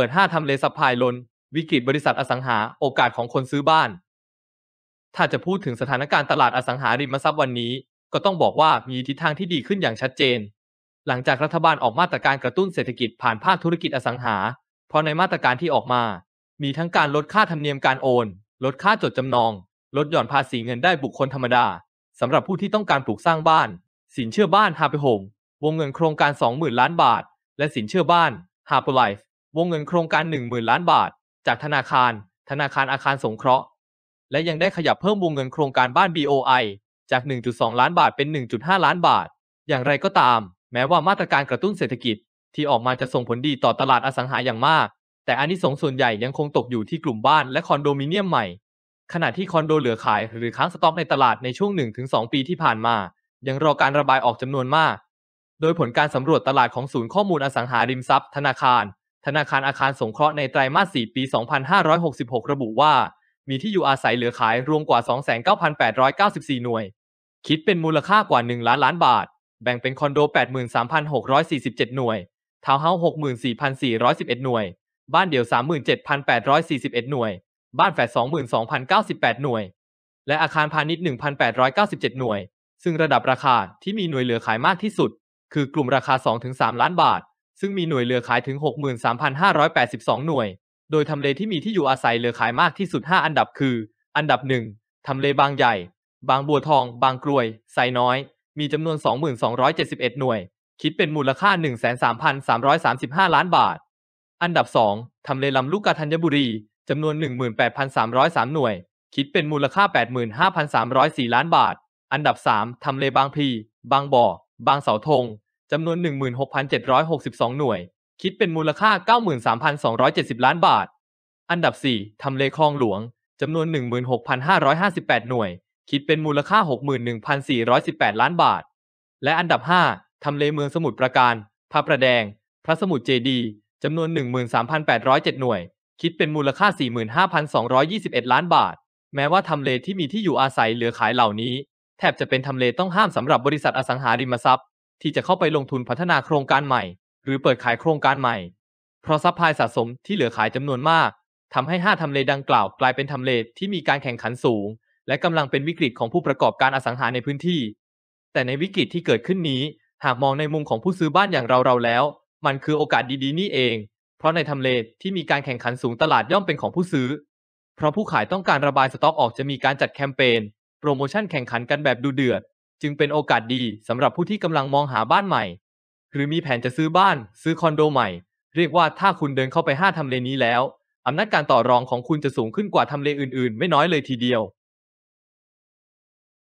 เปิด 5ทำเลสัพพายลนวิกฤตบริษัทอสังหาโอกาสของคนซื้อบ้าน ถ้าจะพูดถึงสถานการณ์ตลาดอสังหาริมทรัพย์วันนี้ ก็ต้องบอกว่ามีทิศทางที่ดีขึ้นอย่างชัดเจน หลังจากรัฐบาลออกมาตรการกระตุ้นเศรษฐกิจผ่านภาคธุรกิจอสังหา เพราะในมาตรการที่ออกมา มีทั้งการลดค่าธรรมเนียมการโอน ลดค่าจดจำนอง ลดหย่อนภาษีเงินได้บุคคลธรรมดาสำหรับผู้ที่ต้องการปลูกสร้างบ้าน สินเชื่อบ้านฮาเปโฮมวงเงินโครงการ20,000ล้านบาท และสินเชื่อบ้านฮาปไลฟ์วงเงินโครงการ1 0,000ล้านบาท จากธนาคาร ธนาคารอาคารสงเคราะห์ และยังได้ขยับเพิ่มวงเงินโครงการบ้าน BOI จาก 1.2 ล้านบาทเป็น 1.5 ล้านบาท อย่างไรก็ตาม แม้ว่ามาตรการกระตุ้นเศรษฐกิจที่ออกมาจะส่งผลดีต่อตลาดอสังหาอย่างมาก แต่อันนี้สงส่วนใหญ่ยังคงตกอยู่ที่กลุ่มบ้านและคอนโดมิเนียมใหม่ ขณะที่คอนโดเหลือขายหรือค้างสต็อกในตลาดในช่วง 1-2 ปีที่ผ่านมา ยังรอการระบายออกจำนวนมาก โดยผลการสำรวจตลาดของศูนย์ข้อมูลอสังหาริมทรัพย์ ธนาคารธนาคารอาคารสงเคราะห์ในไตรมาส4ปี 2566 ระบุว่า มีที่อยู่อาศัยเหลือขายรวมกว่า 29,894 หน่วย คิดเป็นมูลค่ากว่า 1 ล้านล้านบาท แบ่งเป็นคอนโด 83,647 หน่วย ทาวน์เฮาส์64,411 หน่วย บ้านเดี่ยว 37,841 หน่วย บ้านแฝด22,098 หน่วย และอาคารพาณิชย์ 1,897 หน่วย ซึ่งระดับราคาที่มีหน่วยเหลือขายมากที่สุด คือกลุ่มราคา2-3ล้านบาทซึ่งมีหน่วยเรือขายถึง63,582 หน่วย โดยทำเลที่มีที่อยู่อาศัยเรือขายมากที่สุด 5 อันดับคือ อันดับ1ทำเลบางใหญ่ บางบัวทอง บางกลวยไซน้อย มีจำนวน22,271หน่วย คิดเป็นมูลค่า 1,3,335 ล้านบาท อันดับ2ทำเลลำลูกกาธัญบุรีจำนวน 18,303หน่วย คิดเป็นมูลค่า85,304 ล้านบาท อันดับ3ทำเลบางพีบางบ่อ บางเสาธงจำนวน 16,762 หน่วย คิดเป็นมูลค่า 93,270 ล้านบาท อันดับ 4ทำเลคลองหลวง จำนวน 16,558 หน่วย คิดเป็นมูลค่า 61,418 ล้านบาท และอันดับ 5ทำเลเมืองสมุทรปราการ พระประแดง พระสมุทรเจดี จำนวน 13,807 หน่วย คิดเป็นมูลค่า 45,221 ล้านบาท แม้ว่าทำเลที่มีที่อยู่อาศัยเหลือขายเหล่านี้ แทบจะเป็นทำเลต้องห้ามสำหรับบริษัทอสังหาริมทรัพย์ที่จะเข้าไปลงทุนพัฒนาโครงการใหม่ หรือเปิดขายโครงการใหม่ เพราะซัพพลายสะสมที่เหลือขายจำนวนมาก ทำให้5ทำเลดังกล่าวกลายเป็นทำเลที่มีการแข่งขันสูง และกำลังเป็นวิกฤตของผู้ประกอบการอสังหาในพื้นที่ แต่ในวิกฤตที่เกิดขึ้นนี้ หากมองในมุมของผู้ซื้อบ้านอย่างเราเราแล้ว มันคือโอกาสดีๆนี่เอง เพราะในทำเลที่มีการแข่งขันสูงตลาดย่อมเป็นของผู้ซื้อ เพราะผู้ขายต้องการระบายสต็อกออกจะมีการจัดแคมเปญโปรโมชั่นแข่งขันกันแบบดูเดือดจึงเป็นโอกาสดีสำหรับผู้ที่กำลังมองหาบ้านใหม่ หรือมีแผนจะซื้อบ้าน ซื้อคอนโดใหม่ เรียกว่าถ้าคุณเดินเข้าไป5ทำเลนี้แล้วอำนาจการต่อรองของคุณจะสูงขึ้นกว่าทำเลอื่นๆไม่น้อยเลยทีเดียว